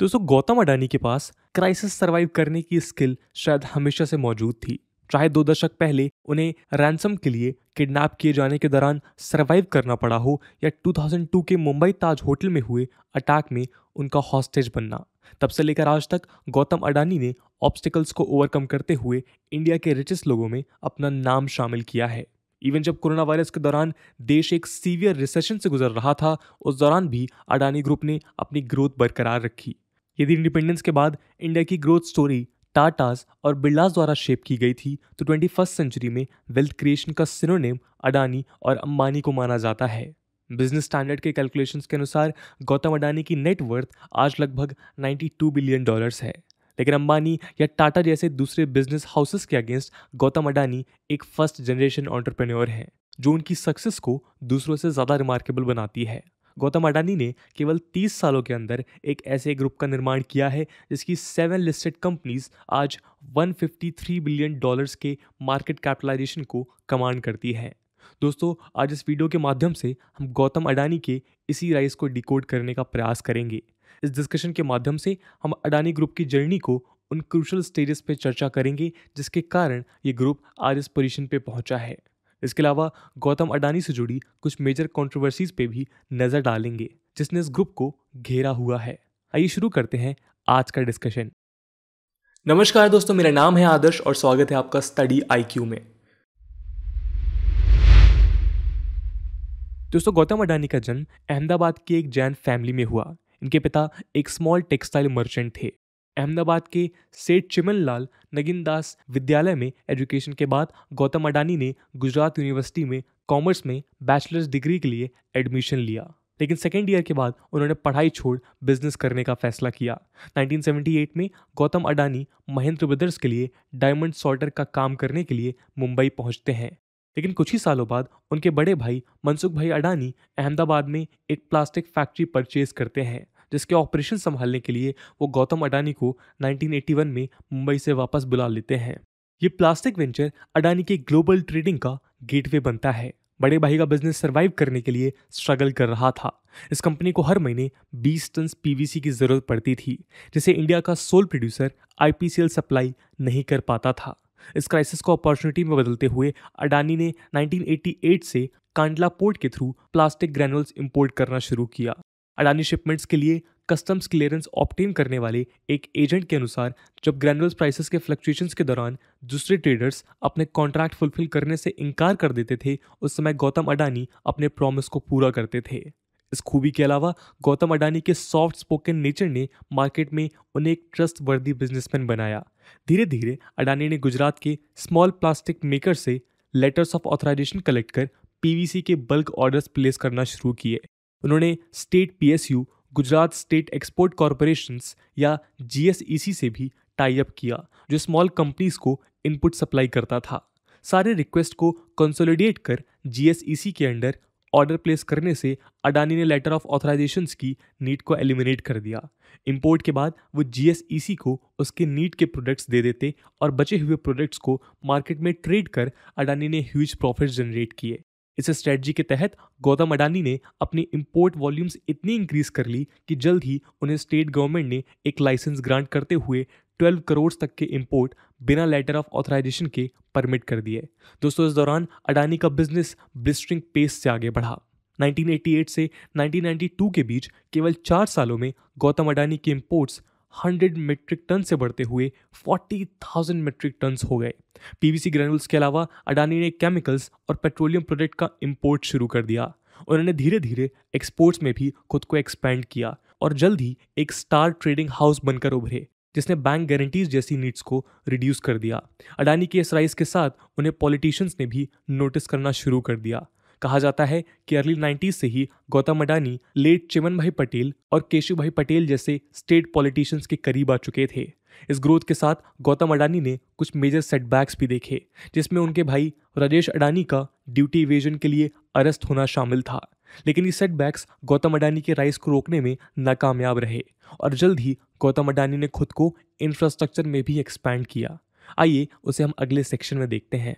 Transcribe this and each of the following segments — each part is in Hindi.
दोस्तों गौतम अडानी के पास क्राइसिस सरवाइव करने की स्किल शायद हमेशा से मौजूद थी चाहे दो दशक पहले उन्हें रैंसम के लिए किडनैप किए जाने के दौरान सरवाइव करना पड़ा हो या 2002 के मुंबई ताज होटल में हुए अटैक में उनका हॉस्टेज बनना तब से लेकर आज तक गौतम अडानी ने ऑब्स्टिकल्स को ओवरकम करते हुए इंडिया के रिचेस्ट लोगों में अपना नाम शामिल किया है इवन जब कोरोना वायरस के दौरान देश एक सीवियर रिसेशन से गुजर रहा था उस दौरान भी अडानी ग्रुप ने अपनी ग्रोथ बरकरार रखी यदि इंडिपेंडेंस के बाद इंडिया की ग्रोथ स्टोरी टाटाज और बिरलाज द्वारा शेप की गई थी तो ट्वेंटी फर्स्ट सेंचुरी में वेल्थ क्रिएशन का सिनोनेम अडानी और अंबानी को माना जाता है बिजनेस स्टैंडर्ड के कैलकुलेशंस के अनुसार गौतम अडानी की नेटवर्थ आज लगभग 92 बिलियन डॉलर्स है लेकिन अंबानी या टाटा जैसे दूसरे बिजनेस हाउसेस के अगेंस्ट गौतम अडानी एक फर्स्ट जनरेशन ऑन्टरप्रेन्योर है जो उनकी सक्सेस को दूसरों से ज़्यादा रिमार्केबल बनाती है गौतम अडानी ने केवल 30 सालों के अंदर एक ऐसे ग्रुप का निर्माण किया है जिसकी सेवन लिस्टेड कंपनीज आज 153 बिलियन डॉलर्स के मार्केट कैपिटलाइजेशन को कमांड करती हैं दोस्तों आज इस वीडियो के माध्यम से हम गौतम अडानी के इसी राइस को डिकोड करने का प्रयास करेंगे इस डिस्कशन के माध्यम से हम अडानी ग्रुप की जर्नी को उन क्रूशल स्टेजेस पर चर्चा करेंगे जिसके कारण ये ग्रुप आज इस पोजिशन पे पहुंचा है इसके अलावा गौतम अडानी से जुड़ी कुछ मेजर कॉन्ट्रोवर्सीज पे भी नज़र डालेंगे जिसने इस ग्रुप को घेरा हुआ है आइए शुरू करते हैं आज का डिस्कशन नमस्कार दोस्तों मेरा नाम है आदर्श और स्वागत है आपका स्टडी आई में दोस्तों गौतम अडानी का जन्म अहमदाबाद की एक जैन फैमिली में हुआ इनके पिता एक स्मॉल टेक्सटाइल मर्चेंट थे अहमदाबाद के सेठ चिमन लाल नगिनदास विद्यालय में एजुकेशन के बाद गौतम अडानी ने गुजरात यूनिवर्सिटी में कॉमर्स में बैचलर्स डिग्री के लिए एडमिशन लिया लेकिन सेकेंड ईयर के बाद उन्होंने पढ़ाई छोड़ बिजनेस करने का फैसला किया 1978 में गौतम अडानी महेंद्र ब्रदर्स के लिए डायमंड सॉल्टर का काम करने के लिए मुंबई पहुंचते हैं लेकिन कुछ ही सालों बाद उनके बड़े भाई मनसुख भाई अडानी अहमदाबाद में एक प्लास्टिक फैक्ट्री परचेज करते हैं जिसके ऑपरेशन संभालने के लिए वो गौतम अडानी को 1981 में मुंबई से वापस बुला लेते हैं ये प्लास्टिक वेंचर अडानी के ग्लोबल ट्रेडिंग का गेटवे बनता है बड़े भाई का बिजनेस सर्वाइव करने के लिए स्ट्रगल कर रहा था इस कंपनी को हर महीने 20 टन पीवीसी की ज़रूरत पड़ती थी जिसे इंडिया का सोल प्रोड्यूसर आईपीसीएल सप्लाई नहीं कर पाता था इस क्राइसिस को अपॉर्चुनिटी में बदलते हुए अडानी ने 1988 से कांडला पोर्ट के थ्रू प्लास्टिक ग्रेनुअल्स इंपोर्ट करना शुरू किया अडानी शिपमेंट्स के लिए कस्टम्स क्लियरेंस ऑप्टेन करने वाले एक एजेंट के अनुसार जब ग्रैनुअल्स प्राइसेस के फ्लक्चुएशन के दौरान दूसरे ट्रेडर्स अपने कॉन्ट्रैक्ट फुलफिल करने से इनकार कर देते थे उस समय गौतम अडानी अपने प्रॉमिस को पूरा करते थे इस खूबी के अलावा गौतम अडानी के सॉफ्ट स्पोकन नेचर ने मार्केट में उन्हें एक ट्रस्ट वर्दी बिजनेसमैन बनाया धीरे धीरे अडानी ने गुजरात के स्मॉल प्लास्टिक मेकर से लेटर्स ऑफ ऑथराइजेशन कलेक्ट कर पीवीसी के बल्क ऑर्डर्स प्लेस करना शुरू किए उन्होंने state PSU Gujarat state export corporation या जीएसईसी से भी टाई अप किया जो स्मॉल कंपनीज को इनपुट सप्लाई करता था सारे रिक्वेस्ट को कंसोलिडेट कर जीएसईसी के अंडर ऑर्डर प्लेस करने से अडानी ने लेटर ऑफ ऑथराइजेशन की नीट को एलिमिनेट कर दिया इंपोर्ट के बाद वो जी को उसके नीट के प्रोडक्ट्स दे देते और बचे हुए प्रोडक्ट्स को मार्केट में ट्रेड कर अडानी ने ह्यूज प्रॉफिट जनरेट किए इस स्ट्रेटजी के तहत गौतम अडानी ने अपनी इम्पोर्ट वॉल्यूम्स इतनी इंक्रीज कर ली कि जल्द ही उन्हें स्टेट गवर्नमेंट ने एक लाइसेंस ग्रांट करते हुए 12 करोड़ तक के इम्पोर्ट बिना लेटर ऑफ ऑथराइजेशन के परमिट कर दिए दोस्तों इस दौरान अडानी का बिजनेस ब्लिस्टरिंग पेस से आगे बढ़ा 1988 से 1992 के बीच केवल चार सालों में गौतम अडानी के इम्पोर्ट्स हंड्रेड मेट्रिक टन से बढ़ते हुए फोर्टी थाउजेंड मेट्रिक टन हो गए पीवीसी ग्रेनुल्स के अलावा अडानी ने केमिकल्स और पेट्रोलियम प्रोडक्ट का इम्पोर्ट शुरू कर दिया उन्होंने धीरे धीरे एक्सपोर्ट्स में भी खुद को एक्सपैंड किया और जल्द ही एक स्टार ट्रेडिंग हाउस बनकर उभरे जिसने बैंक गारंटीज जैसी नीड्स को रिड्यूस कर दिया अडानी के इस राइस के साथ उन्हें पॉलिटिशियंस ने भी नोटिस करना शुरू कर दिया कहा जाता है कि अर्ली नाइन्टीज से ही गौतम अडानी लेट चिमन भाई पटेल और केशव भाई पटेल जैसे स्टेट पॉलिटिशियंस के करीब आ चुके थे इस ग्रोथ के साथ गौतम अडानी ने कुछ मेजर सेटबैक्स भी देखे जिसमें उनके भाई राजेश अडानी का ड्यूटी इवेजन के लिए अरेस्ट होना शामिल था लेकिन ये सेटबैक्स गौतम अडानी के राइस को रोकने में नाकामयाब रहे और जल्द ही गौतम अडानी ने खुद को इंफ्रास्ट्रक्चर में भी एक्सपैंड किया आइए उसे हम अगले सेक्शन में देखते हैं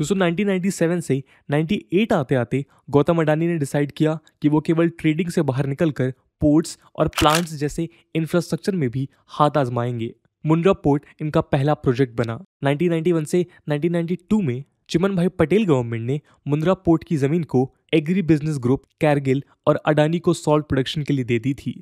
दोस्तों 1997 से 98 आते आते गौतम अडानी ने डिसाइड किया कि वो केवल ट्रेडिंग से बाहर निकलकर पोर्ट्स और प्लांट्स जैसे इंफ्रास्ट्रक्चर में भी हाथ आजमाएंगे मुंड्रा पोर्ट इनका पहला प्रोजेक्ट बना 1991 से 1992 में चिमन भाई पटेल गवर्नमेंट ने मुंद्रा पोर्ट की जमीन को एग्री बिजनेस ग्रुप कैरगिल और अडानी को सॉल्ट प्रोडक्शन के लिए दे दी थी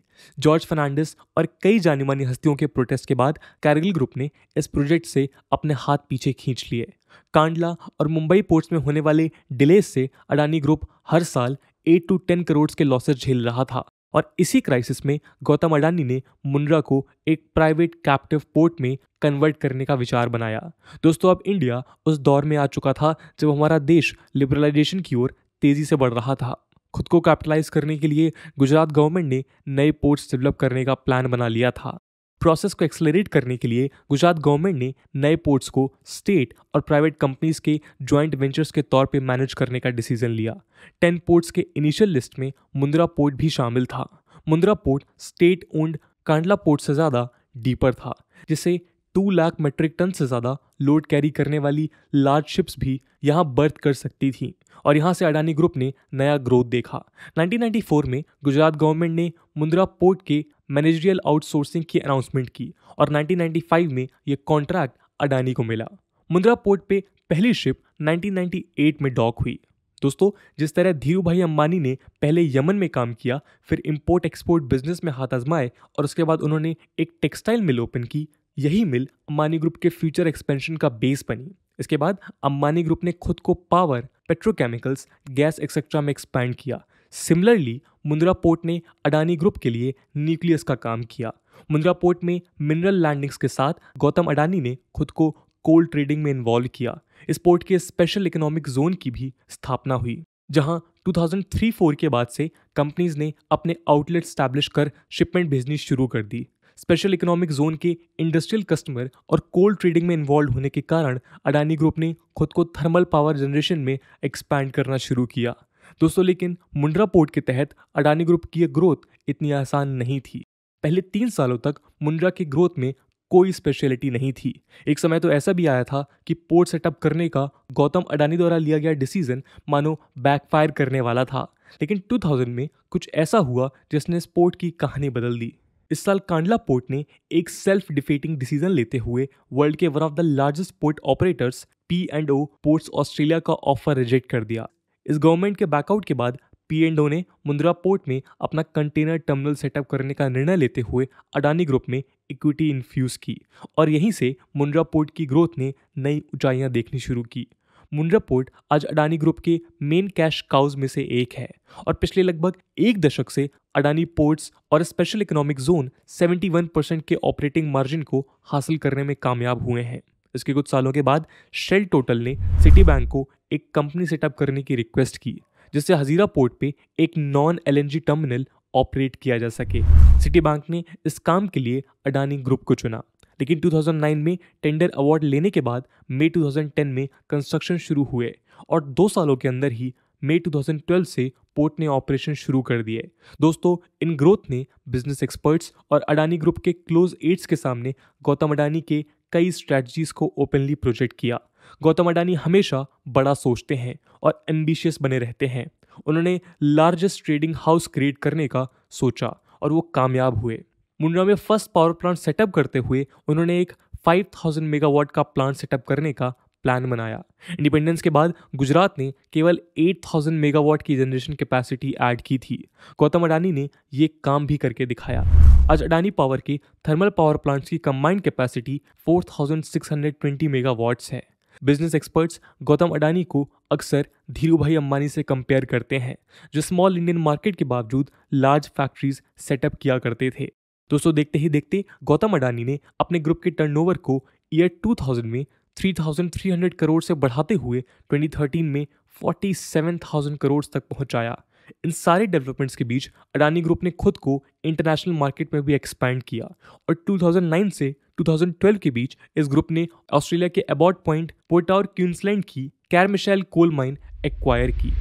जॉर्ज फर्नांडिस और कई जानी मानी हस्तियों के प्रोटेस्ट के बाद कैरगिल ग्रुप ने इस प्रोजेक्ट से अपने हाथ पीछे खींच लिए कांडला और मुंबई पोर्ट्स में होने वाले डिले से अडानी ग्रुप हर साल एट टू टेन करोड़ के लॉसेस झेल रहा था और इसी क्राइसिस में गौतम अडानी ने मुंड्रा को एक प्राइवेट कैप्टिव पोर्ट में कन्वर्ट करने का विचार बनाया दोस्तों अब इंडिया उस दौर में आ चुका था जब हमारा देश लिबरलाइजेशन की ओर तेज़ी से बढ़ रहा था खुद को कैपिटलाइज करने के लिए गुजरात गवर्नमेंट ने नए पोर्ट्स डेवलप करने का प्लान बना लिया था प्रोसेस को एक्सलरेट करने के लिए गुजरात गवर्नमेंट ने नए पोर्ट्स को स्टेट और प्राइवेट कंपनीज के जॉइंट वेंचर्स के तौर पर मैनेज करने का डिसीजन लिया टेन पोर्ट्स के इनिशियल लिस्ट में मुंद्रा पोर्ट भी शामिल था Mundra port state owned Kandla port से ज़्यादा डीपर था जिसे टू लाख मेट्रिक टन से ज़्यादा लोड कैरी करने वाली लार्ज शिप्स भी यहाँ बर्थ कर सकती थी और यहाँ से अडानी ग्रुप ने नया ग्रोथ देखा 1994 में गुजरात गवर्नमेंट ने मुंद्रा पोर्ट के मैनेजरियल आउटसोर्सिंग की अनाउंसमेंट की और 1995 में ये कॉन्ट्रैक्ट अडानी को मिला मुंद्रा पोर्ट पे पहली शिप 1998 में डॉक हुई दोस्तों जिस तरह धीरू भाई अंबानी ने पहले यमन में काम किया फिर इम्पोर्ट एक्सपोर्ट बिजनेस में हाथ आजमाए और उसके बाद उन्होंने एक टेक्सटाइल मिल ओपन की यही मिल अंबानी ग्रुप के फ्यूचर एक्सपेंशन का बेस बनी इसके बाद अंबानी ग्रुप ने खुद को पावर पेट्रोकेमिकल्स गैस एक्सेट्रा में एक्सपैंड किया सिमिलरली मुंद्रा पोर्ट ने अडानी ग्रुप के लिए न्यूक्लियस का काम किया मुंद्रा पोर्ट में मिनरल लैंडिंग्स के साथ गौतम अडानी ने खुद को कोल ट्रेडिंग में इन्वॉल्व किया इस पोर्ट के स्पेशल इकोनॉमिक जोन की भी स्थापना हुई जहां 2003-4 के बाद से कंपनीज ने अपने आउटलेट स्टैब्लिश कर शिपमेंट भेजनी शुरू कर दी स्पेशल इकोनॉमिक जोन के इंडस्ट्रियल कस्टमर और कोल ट्रेडिंग में इन्वॉल्व होने के कारण अडानी ग्रुप ने खुद को थर्मल पावर जनरेशन में एक्सपैंड करना शुरू किया दोस्तों लेकिन मुंड्रा पोर्ट के तहत अडानी ग्रुप की ग्रोथ इतनी आसान नहीं थी पहले तीन सालों तक मुंड्रा की ग्रोथ में कोई स्पेशलिटी नहीं थी एक समय तो ऐसा भी आया था कि पोर्ट सेटअप करने का गौतम अडानी द्वारा लिया गया डिसीजन मानो बैकफायर करने वाला था लेकिन 2000 में कुछ ऐसा हुआ जिसने इस पोर्ट की कहानी बदल दी इस साल कांडला पोर्ट ने एक सेल्फ डिफेटिंग डिसीजन लेते हुए वर्ल्ड के one of the largest port operators P and O ports Australia का ऑफर रिजेक्ट कर दिया इस गवर्नमेंट के बैकआउट के बाद पी एंड ओ ने मुंद्रा पोर्ट में अपना कंटेनर टर्मिनल सेटअप करने का निर्णय लेते हुए अडानी ग्रुप में इक्विटी इन्फ्यूज़ की और यहीं से मुंद्रा पोर्ट की ग्रोथ ने नई ऊंचाइयां देखनी शुरू की मुंड्रा पोर्ट आज अडानी ग्रुप के मेन कैश काउज में से एक है और पिछले लगभग एक दशक से अडानी पोर्ट्स और स्पेशल इकोनॉमिक जोन 71 परसेंट के ऑपरेटिंग मार्जिन को हासिल करने में कामयाब हुए हैं इसके कुछ सालों के बाद शेल टोटल ने सिटी बैंक को एक कंपनी सेटअप करने की रिक्वेस्ट की जिससे हजीरा पोर्ट पे एक नॉन एल टर्मिनल ऑपरेट किया जा सके सिटी बैंक ने इस काम के लिए अडानी ग्रुप को चुना लेकिन 2009 में टेंडर अवार्ड लेने के बाद मई 2010 में कंस्ट्रक्शन शुरू हुए और दो सालों के अंदर ही मई 2012 से पोर्ट ने ऑपरेशन शुरू कर दिए दोस्तों इन ग्रोथ ने बिजनेस एक्सपर्ट्स और अडानी ग्रुप के क्लोज एड्स के सामने गौतम अडानी के कई स्ट्रैटजीज को ओपनली प्रोजेक्ट किया गौतम अडानी हमेशा बड़ा सोचते हैं और एम्बिशियस बने रहते हैं उन्होंने लार्जेस्ट ट्रेडिंग हाउस क्रिएट करने का सोचा और वो कामयाब हुए मुंड्रा में फर्स्ट पावर प्लांट सेटअप करते हुए उन्होंने एक 5000 मेगावाट का प्लांट सेटअप करने का प्लान बनाया इंडिपेंडेंस के बाद गुजरात ने केवल 8000 मेगावाट की जनरेशन कैपेसिटी ऐड की थी गौतम अडानी ने ये काम भी करके दिखाया आज अडानी पावर के थर्मल पावर प्लांट्स की कंबाइंड कैपेसिटी 4620 मेगावाट्स है बिजनेस एक्सपर्ट्स गौतम अडानी को अक्सर धीरू भाई अम्बानी से कंपेयर करते हैं जो स्मॉल इंडियन मार्केट के बावजूद लार्ज फैक्ट्रीज सेटअप किया करते थे दोस्तों देखते ही देखते गौतम अडानी ने अपने ग्रुप के टर्नओवर को ईयर 2000 में 3,300 करोड़ से बढ़ाते हुए 2013 में 47,000 करोड़ तक पहुंचाया इन सारे डेवलपमेंट्स के बीच अडानी ग्रुप ने खुद को इंटरनेशनल मार्केट में भी एक्सपैंड किया और 2009 से 2012 के बीच इस ग्रुप ने ऑस्ट्रेलिया के अबॉट पॉइंट पोटावर क्यूंसलैंड की कैरमिशैल कोल माइन एक्वायर की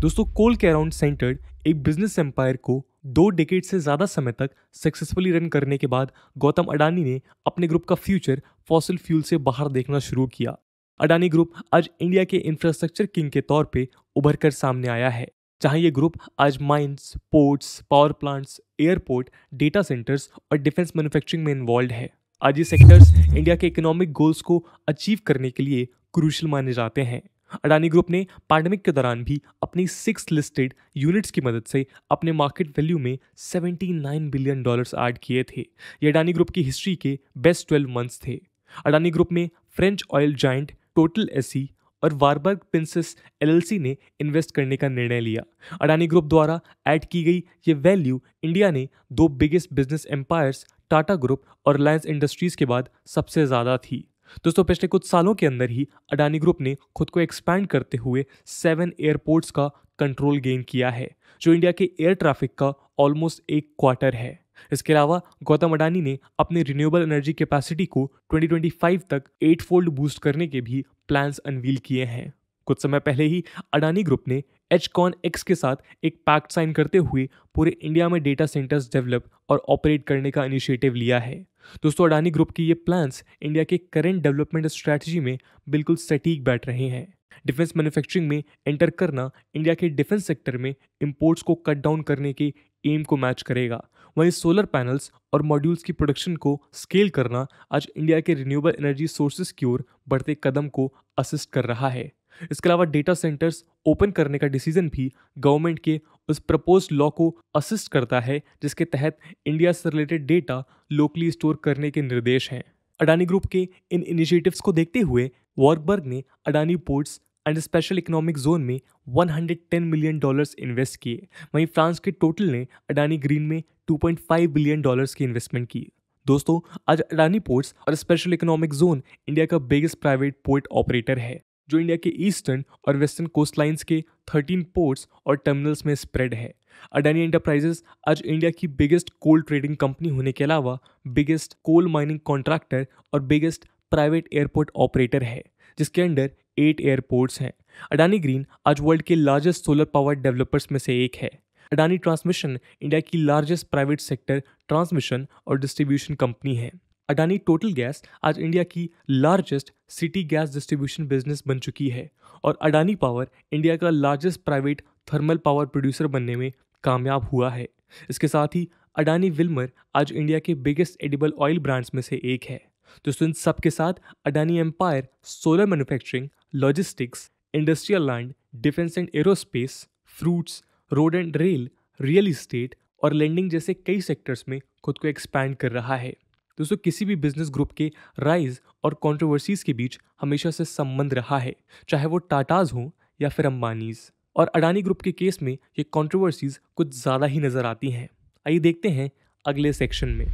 दोस्तों कोल के अराउंड सेंटर्ड एक बिजनेस एम्पायर को दो डिकेट से ज़्यादा समय तक सक्सेसफुली रन करने के बाद गौतम अडानी ने अपने ग्रुप का फ्यूचर फॉसिल फ्यूल से बाहर देखना शुरू किया अडानी ग्रुप आज इंडिया के इंफ्रास्ट्रक्चर किंग के तौर पर उभर कर सामने आया है जहां ये ग्रुप आज mines ports power plants airport data centres और डिफेंस मैन्युफैक्चरिंग में इन्वॉल्व है आज ये सेक्टर्स इंडिया के इकोनॉमिक गोल्स को अचीव करने के लिए क्रूशल माने जाते हैं अडानी ग्रुप ने पैंडमिक के दौरान भी अपनी सिक्स लिस्टेड यूनिट्स की मदद से अपने मार्केट वैल्यू में 79 बिलियन डॉलर्स ऐड किए थे ये अडानी ग्रुप की हिस्ट्री के बेस्ट 12 मंथ्स थे अडानी ग्रुप में French oil giant Total SA और वारबर्ग प्रिंसेस एलएलसी ने इन्वेस्ट करने का निर्णय लिया अडानी ग्रुप द्वारा ऐड की गई ये वैल्यू इंडिया ने दो biggest business empires Tata group और रिलायंस इंडस्ट्रीज़ के बाद सबसे ज़्यादा थी दोस्तों पिछले कुछ सालों के अंदर ही अडानी ग्रुप ने खुद को एक्सपैंड करते हुए सेवन एयरपोर्ट्स का कंट्रोल गेन किया है जो इंडिया के एयर ट्रैफिक का ऑलमोस्ट एक क्वार्टर है इसके अलावा गौतम अडानी ने अपने रिन्यूएबल एनर्जी कैपेसिटी को 2025 तक एट फोल्ड बूस्ट करने के भी प्लान्स अनवील किए हैं कुछ समय पहले ही अडानी ग्रुप ने एच कॉन एक्स के साथ एक पैक्ट साइन करते हुए पूरे इंडिया में डेटा सेंटर्स डेवलप और ऑपरेट करने का इनिशिएटिव लिया है दोस्तों अडानी ग्रुप के ये प्लान्स इंडिया के करेंट डेवलपमेंट स्ट्रैटेजी में बिल्कुल सटीक बैठ रहे हैं डिफेंस मैन्युफैक्चरिंग में एंटर करना इंडिया के डिफेंस सेक्टर में इंपोर्ट्स को कट डाउन करने के एम को मैच करेगा वहीं सोलर पैनल्स और मॉड्यूल्स की प्रोडक्शन को स्केल करना आज इंडिया के रिन्यूएबल एनर्जी सोर्सेज की ओर बढ़ते कदम को असिस्ट कर रहा है इसके अलावा डेटा सेंटर्स ओपन करने का डिसीजन भी गवर्नमेंट के उस प्रपोज लॉ को असिस्ट करता है जिसके तहत इंडिया से रिलेटेड डेटा लोकली स्टोर करने के निर्देश हैं अडानी ग्रुप के इन इनिशिएटिव्स को देखते हुए वॉर्कबर्ग ने Adani ports and special economic zone में 110 मिलियन डॉलर्स इन्वेस्ट किए वहीं फ्रांस के टोटल ने अडानी ग्रीन में 2.5 बिलियन डॉलर्स की इन्वेस्टमेंट की दोस्तों आज अडानी पोर्ट्स और स्पेशल इकोनॉमिक जोन इंडिया का बिगेस्ट प्राइवेट पोर्ट ऑपरेटर है जो इंडिया के ईस्टर्न और वेस्टर्न कोस्ट लाइन्स के 13 पोर्ट्स और टर्मिनल्स में स्प्रेड है अडानी एंटरप्राइजेस आज इंडिया की बिगेस्ट कोल ट्रेडिंग कंपनी होने के अलावा बिगेस्ट कोल माइनिंग कॉन्ट्रैक्टर और बिगेस्ट प्राइवेट एयरपोर्ट ऑपरेटर है जिसके अंडर एट एयरपोर्ट्स हैं अडानी ग्रीन आज वर्ल्ड के लार्जेस्ट सोलर पावर डेवलपर्स में से एक है अडानी ट्रांसमिशन इंडिया की लार्जेस्ट प्राइवेट सेक्टर ट्रांसमिशन और डिस्ट्रीब्यूशन कंपनी है अडानी टोटल गैस आज इंडिया की largest city gas distribution business बन चुकी है और अडानी पावर इंडिया का largest private thermal power producer बनने में कामयाब हुआ है इसके साथ ही अडानी विल्मर आज इंडिया के बिगेस्ट एडिबल ऑयल ब्रांड्स में से एक है दोस्तों इन सबके साथ Adani empire solar manufacturing logistics industrial land defence and aerospace fruits road and rail real estate और लैंडिंग जैसे कई सेक्टर्स में खुद को एक्सपैंड कर रहा है दोस्तों किसी भी बिजनेस ग्रुप के राइज और कॉन्ट्रोवर्सीज के बीच हमेशा से संबंध रहा है चाहे वो टाटाज हों या फिर अम्बानीज और अडानी ग्रुप के केस में ये कॉन्ट्रोवर्सीज कुछ ज़्यादा ही नज़र आती हैं आइए देखते हैं अगले सेक्शन में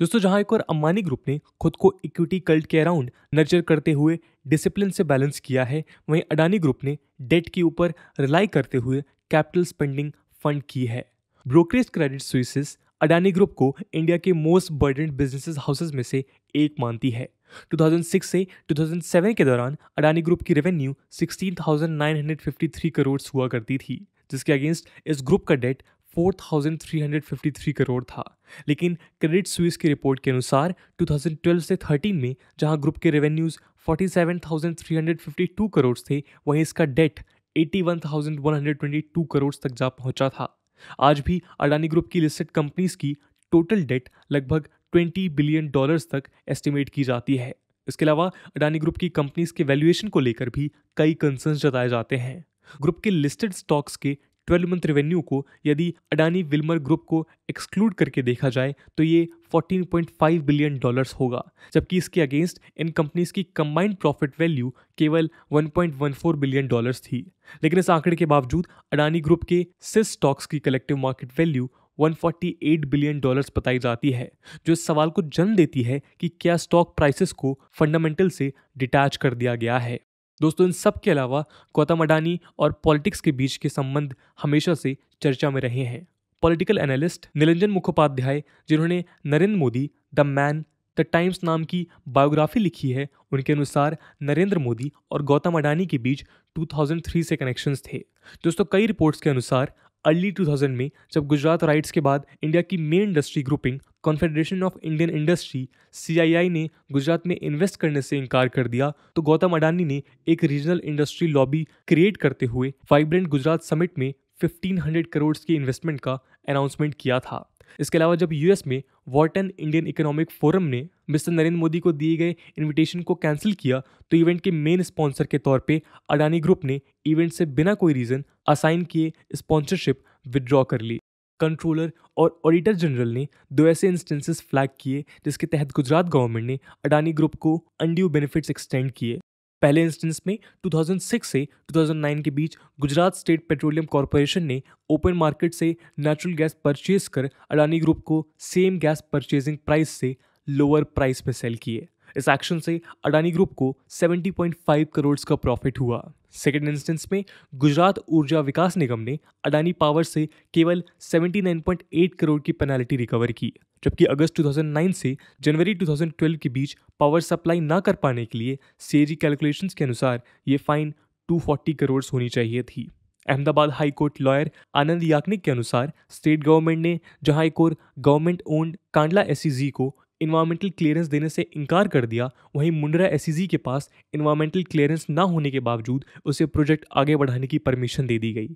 दोस्तों जहां एक और अम्बानी ग्रुप ने खुद को इक्विटी कल्ट के अराउंड नर्चर करते हुए डिसिप्लिन से बैलेंस किया है वहीं अडानी ग्रुप ने डेट के ऊपर रिलाई करते हुए कैपिटल स्पेंडिंग फंड की है brokerage credit services Adani group को इंडिया के मोस्ट बर्डेंट बिजनेस हाउसेज में से एक मानती है 2006 से 2007 के दौरान अडानी ग्रुप की रेवेन्यू 16,953 करोड़ हुआ करती थी जिसके अगेंस्ट इस ग्रुप का डेट 4,353 करोड़ था लेकिन क्रेडिट स्विस की रिपोर्ट के अनुसार 2012 से 13 में जहां ग्रुप के रेवेन्यूज 47,352 करोड़ थे वहीं इसका डेट 81,122 करोड़ तक जा पहुंचा था आज भी अडानी ग्रुप की लिस्टेड कंपनीज की टोटल डेट लगभग 20 बिलियन डॉलर्स तक एस्टिमेट की जाती है इसके अलावा अडानी ग्रुप की कंपनीज के वैल्यूएशन को लेकर भी कई कंसर्न जताए जाते हैं ग्रुप के लिस्टेड स्टॉक्स के ट्वेल्व मंथ रेवेन्यू को यदि अडानी विल्मर ग्रुप को एक्सक्लूड करके देखा जाए तो ये 14.5 बिलियन डॉलर्स होगा जबकि इसके अगेंस्ट इन कंपनीज की कंबाइंड प्रॉफिट वैल्यू केवल 1.14 बिलियन डॉलर्स थी लेकिन इस आंकड़े के बावजूद अडानी ग्रुप के सिस स्टॉक्स की collective market value 148 billion dollars बताई जाती है जो इस सवाल को जन्म देती है कि क्या स्टॉक प्राइसेस को फंडामेंटल से डिटैच कर दिया गया है दोस्तों इन सब के अलावा गौतम अडानी और पॉलिटिक्स के बीच के संबंध हमेशा से चर्चा में रहे हैं पॉलिटिकल एनालिस्ट निरंजन मुखोपाध्याय जिन्होंने Narendra Modi the man the times नाम की बायोग्राफी लिखी है उनके अनुसार नरेंद्र मोदी और गौतम अडानी के बीच 2003 से कनेक्शंस थे दोस्तों कई रिपोर्ट्स के अनुसार अर्ली 2000 में जब गुजरात राइट्स के बाद इंडिया की main industry grouping confederation of Indian industry C ने गुजरात में इन्वेस्ट करने से इनकार कर दिया तो गौतम अडानी ने एक रीजनल इंडस्ट्री लॉबी क्रिएट करते हुए वाइब्रेंट गुजरात समिट में 1500 करोड़ की इन्वेस्टमेंट का अनाउंसमेंट किया था इसके अलावा जब यूएस में वॉटन इंडियन इकोनॉमिक फोरम ने मिस्टर नरेंद्र मोदी को दिए गए इनविटेशन को कैंसिल किया तो इवेंट के मेन स्पॉन्सर के तौर पे अडानी ग्रुप ने इवेंट से बिना कोई रीज़न असाइन किए स्पॉन्सरशिप विदड्रॉ कर ली कंट्रोलर और ऑडिटर जनरल ने दो ऐसे इंस्टेंसेस फ्लैग किए जिसके तहत गुजरात गवर्नमेंट ने अडानी ग्रुप को अनड्यू बेनिफिट्स एक्सटेंड किए पहले इंस्टेंस में 2006 से 2009 के बीच गुजरात स्टेट पेट्रोलियम कॉरपोरेशन ने ओपन मार्केट से नेचुरल गैस परचेज कर अडानी ग्रुप को सेम गैस परचेजिंग प्राइस से लोअर प्राइस में सेल किए इस एक्शन से अडानी ग्रुप को 70.5 करोड़ का प्रॉफिट हुआ सेकेंड इंस्टेंस में गुजरात ऊर्जा विकास निगम ने अडानी पावर से केवल 79.8 करोड़ की पेनाल्टी रिकवर की जबकि अगस्त 2009 से जनवरी 2012 के बीच पावर सप्लाई ना कर पाने के लिए सीएजी कैलकुलेशंस के अनुसार ये फाइन 240 करोड़ होनी चाहिए थी Ahmedabad high court lawyer Anand Yagnik के अनुसार स्टेट गवर्नमेंट ने जहां एक और government owned Kandla S e को इन्वायरमेंटल क्लियरेंस देने से इनकार कर दिया वहीं मुंडरा एसईजी e के पास इन्वायरमेंटल क्लियरेंस ना होने के बावजूद उसे प्रोजेक्ट आगे बढ़ाने की परमिशन दे दी गई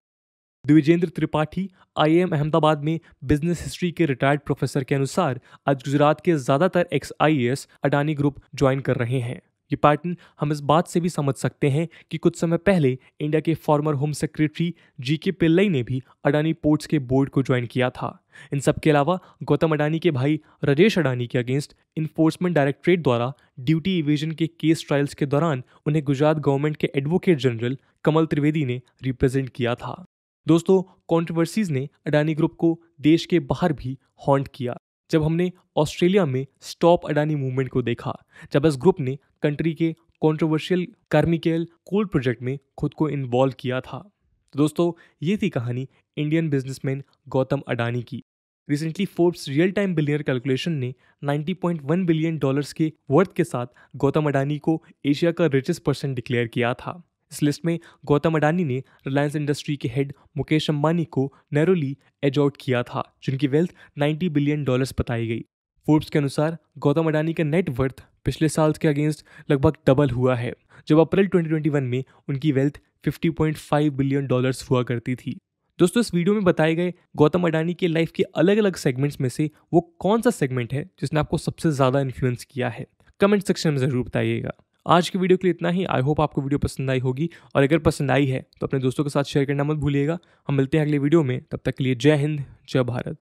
द्विजेंद्र त्रिपाठी आई अहमदाबाद में बिजनेस हिस्ट्री के रिटायर्ड प्रोफेसर के अनुसार आज गुजरात के ज़्यादातर ex I Adani group join कर रहे हैं ये पैटर्न हम इस बात से भी समझ सकते हैं कि कुछ समय पहले इंडिया के फॉर्मर होम सेक्रेटरी जी के पिल्लई ने भी अडानी पोर्ट्स के बोर्ड को ज्वाइन किया था इन सब के अलावा गौतम अडानी के भाई राजेश अडानी के अगेंस्ट इन्फोर्समेंट डायरेक्टरेट द्वारा ड्यूटी इवेजन के केस ट्रायल्स के दौरान उन्हें गुजरात गवर्नमेंट के एडवोकेट जनरल कमल त्रिवेदी ने रिप्रेजेंट किया था दोस्तों कंट्रोवर्सीज ने अडानी ग्रुप को देश के बाहर भी हॉन्ट किया जब हमने ऑस्ट्रेलिया में स्टॉप अडानी मूवमेंट को देखा जब इस ग्रुप ने कंट्री के कॉन्ट्रोवर्शियल कार्मिकेल कोल प्रोजेक्ट में खुद को इन्वॉल्व किया था तो दोस्तों ये थी कहानी इंडियन बिजनेसमैन गौतम अडानी की recently Forbes real time billionaire calculation ने 90.1 बिलियन डॉलर्स के वर्थ के साथ गौतम अडानी को एशिया का रिचेस्ट पर्सन डिक्लेयर किया था इस लिस्ट में गौतम अडानी ने रिलायंस इंडस्ट्री के हेड मुकेश अंबानी को नैरोली एज आउट किया था जिनकी वेल्थ 90 बिलियन डॉलर्स बताई गई फोर्ब्स के अनुसार गौतम अडानी का नेटवर्थ पिछले साल के अगेंस्ट लगभग डबल हुआ है जब अप्रैल 2021 में उनकी वेल्थ 50.5 बिलियन डॉलर्स हुआ करती थी दोस्तों इस वीडियो में बताए गए गौतम अडानी के लाइफ के अलग अलग सेगमेंट्स में से वो कौन सा सेगमेंट है जिसने आपको सबसे ज़्यादा इन्फ्लुएंस किया है कमेंट सेक्शन में ज़रूर बताइएगा आज की वीडियो के लिए इतना ही आई होप आपको वीडियो पसंद आई होगी और अगर पसंद आई है तो अपने दोस्तों के साथ शेयर करना मत भूलिएगा हम मिलते हैं अगले वीडियो में तब तक के लिए जय हिंद जय भारत